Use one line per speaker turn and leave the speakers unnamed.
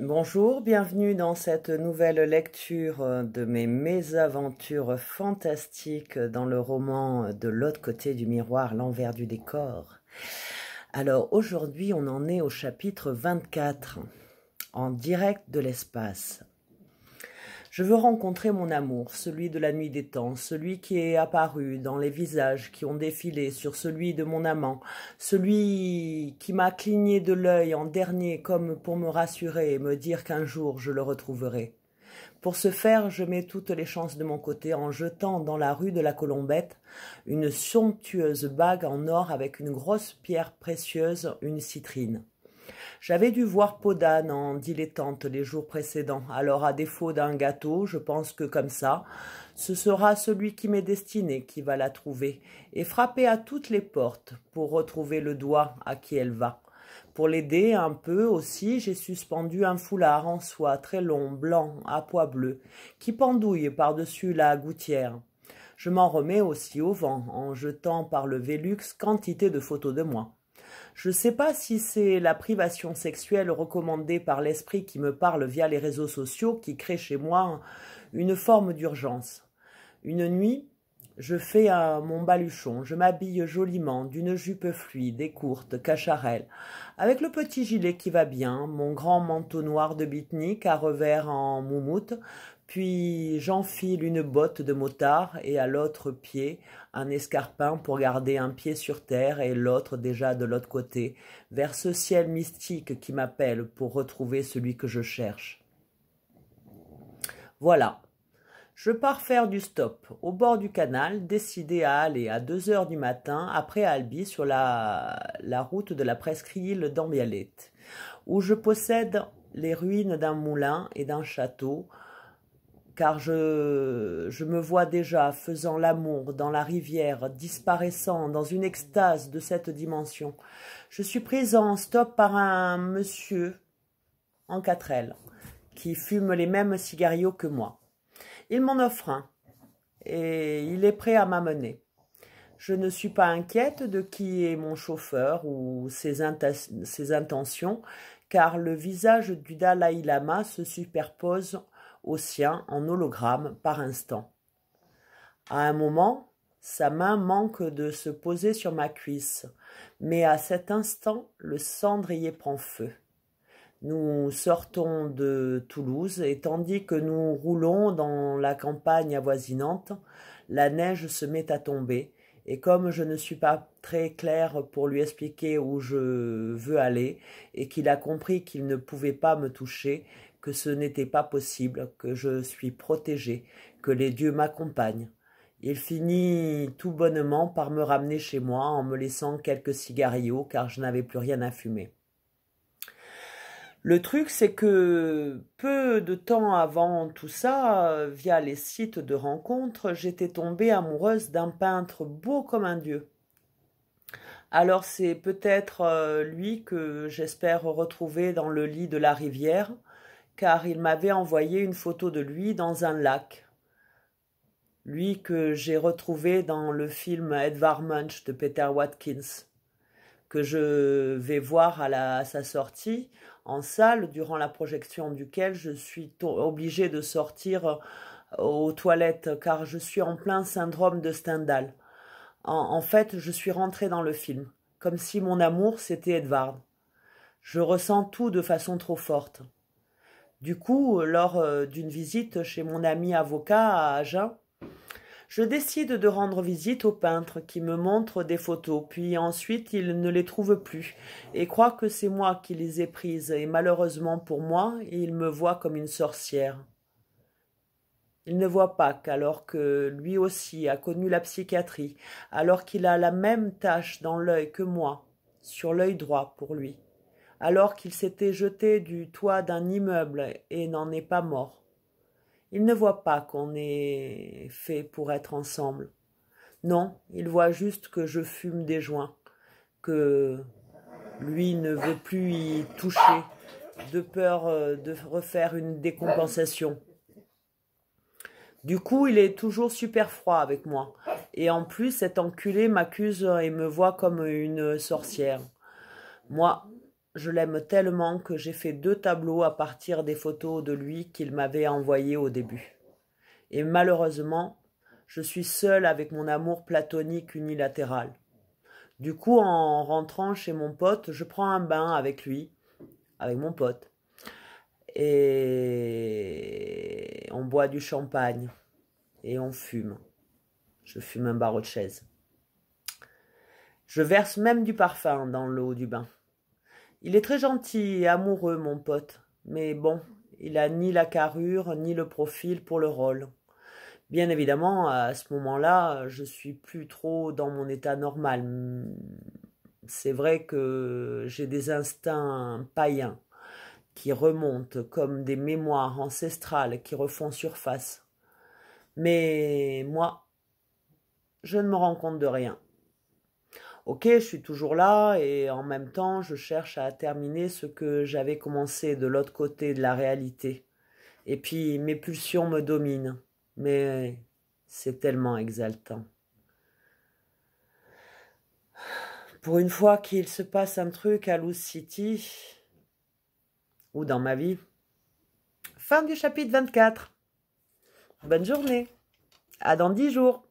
Bonjour, bienvenue dans cette nouvelle lecture euh, de mes mésaventures fantastiques dans le roman De l'autre côté du miroir, l'envers du décor. Alors aujourd'hui, on en est au chapitre 24, en direct de l'espace. Je veux rencontrer mon amour, celui de la nuit des temps, celui qui est apparu dans les visages qui ont défilé sur celui de mon amant, celui qui m'a cligné de l'œil en dernier comme pour me rassurer et me dire qu'un jour je le retrouverai. Pour ce faire, je mets toutes les chances de mon côté en jetant dans la rue de la Colombette une somptueuse bague en or avec une grosse pierre précieuse, une citrine. J'avais dû voir Podane en dilettante les jours précédents, alors à défaut d'un gâteau, je pense que comme ça, ce sera celui qui m'est destiné qui va la trouver, et frapper à toutes les portes pour retrouver le doigt à qui elle va. Pour l'aider un peu aussi, j'ai suspendu un foulard en soie très long, blanc, à pois bleu, qui pendouille par-dessus la gouttière. Je m'en remets aussi au vent, en jetant par le Vélux quantité de photos de moi. Je ne sais pas si c'est la privation sexuelle recommandée par l'esprit qui me parle via les réseaux sociaux qui crée chez moi une forme d'urgence. Une nuit, je fais mon baluchon, je m'habille joliment, d'une jupe fluide et courte, cacharelle, avec le petit gilet qui va bien, mon grand manteau noir de bitnik à revers en moumoute, puis j'enfile une botte de motard et à l'autre pied un escarpin pour garder un pied sur terre et l'autre déjà de l'autre côté, vers ce ciel mystique qui m'appelle pour retrouver celui que je cherche. Voilà. Je pars faire du stop au bord du canal, décidé à aller à 2 heures du matin après Albi sur la, route de la presqu'île île d'Ambialette, où je possède les ruines d'un moulin et d'un château car je, me vois déjà faisant l'amour dans la rivière, disparaissant dans une extase de cette dimension. Je suis prise en stop par un monsieur en quatre ailes, qui fume les mêmes cigarios que moi. Il m'en offre un et il est prêt à m'amener. Je ne suis pas inquiète de qui est mon chauffeur ou ses, ses intentions, car le visage du Dalai Lama se superpose sien en hologramme par instant. À un moment, sa main manque de se poser sur ma cuisse, mais à cet instant, le cendrier prend feu. Nous sortons de Toulouse et tandis que nous roulons dans la campagne avoisinante, la neige se met à tomber et comme je ne suis pas très claire pour lui expliquer où je veux aller et qu'il a compris qu'il ne pouvait pas me toucher, que ce n'était pas possible, que je suis protégé, que les dieux m'accompagnent. Il finit tout bonnement par me ramener chez moi en me laissant quelques cigariots, car je n'avais plus rien à fumer. Le truc, c'est que peu de temps avant tout ça, via les sites de rencontres, j'étais tombée amoureuse d'un peintre beau comme un dieu. Alors c'est peut-être euh, lui que j'espère retrouver dans le lit de la rivière, car il m'avait envoyé une photo de lui dans un lac. Lui que j'ai retrouvé dans le film Edvard Munch de Peter Watkins, que je vais voir à, sa sortie en salle, durant la projection duquel je suis obligée de sortir euh, aux toilettes car je suis en plein syndrome de Stendhal. En, en fait, je suis rentrée dans le film, comme si mon amour c'était Edvard. Je ressens tout de façon trop forte. Du coup, euh, lors euh, d'une visite chez mon ami avocat à Agen, je décide de rendre visite au peintre qui me montre des photos, puis ensuite il ne les trouve plus et croit que c'est moi qui les ai prises, et malheureusement pour moi, il me voit comme une sorcière. Il ne voit pas qu'alors que lui aussi a connu la psychiatrie, alors qu'il a la même tache dans l'œil que moi, sur l'œil droit pour lui alors qu'il s'était jeté du toit d'un immeuble et n'en est pas mort. Il ne voit pas qu'on est fait pour être ensemble. Non, il voit juste que je fume des joints, que lui ne veut plus y toucher, de peur euh, de refaire une décompensation. Du coup, il est toujours super froid avec moi. Et en plus, cet enculé m'accuse et me voit comme une sorcière. Moi, je l'aime tellement que j'ai fait deux tableaux à partir des photos de lui qu'il m'avait envoyées au début. Et malheureusement, je suis seule avec mon amour platonique unilatéral. Du coup, en rentrant chez mon pote, je prends un bain avec lui, avec mon pote. Et on boit du champagne. Et on fume. Je fume un barreau de chaise. Je verse même du parfum dans l'eau du bain. Il est très gentil et amoureux, mon pote. Mais bon, il a ni la carrure, ni le profil pour le rôle. Bien évidemment, à ce moment-là, je suis plus trop dans mon état normal. C'est vrai que j'ai des instincts païens qui remontent comme des mémoires ancestrales qui refont surface. Mais moi, je ne me rends compte de rien ok, je suis toujours là et en même temps, je cherche à terminer ce que j'avais commencé de l'autre côté de la réalité. Et puis, mes pulsions me dominent, mais c'est tellement exaltant. Pour une fois qu'il se passe un truc à Loose City, ou dans ma vie, fin du chapitre 24. Bonne journée. À dans 10 jours.